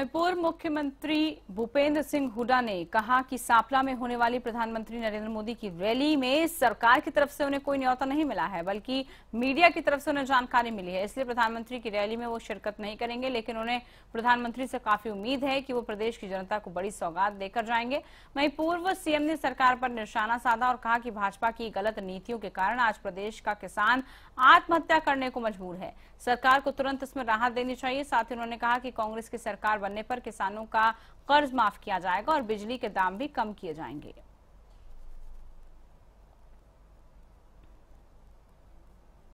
वहीं पूर्व मुख्यमंत्री भूपेंद्र सिंह हुडा ने कहा कि सापला में होने वाली प्रधानमंत्री नरेंद्र मोदी की रैली में सरकार की तरफ से उन्हें कोई न्यौता नहीं मिला है बल्कि मीडिया की तरफ से उन्हें जानकारी मिली है इसलिए प्रधानमंत्री की रैली में वो शिरकत नहीं करेंगे लेकिन उन्हें प्रधानमंत्री से काफी उम्मीद है कि वो प्रदेश की जनता को बड़ी सौगात देकर जाएंगे वहीं पूर्व सीएम ने सरकार पर निशाना साधा और कहा कि भाजपा की गलत नीतियों के कारण आज प्रदेश का किसान आत्महत्या करने को मजबूर है सरकार को तुरंत इसमें राहत देनी चाहिए साथ ही उन्होंने कहा कि कांग्रेस की सरकार बनने पर किसानों का कर्ज माफ किया जाएगा और बिजली के दाम भी कम किए जाएंगे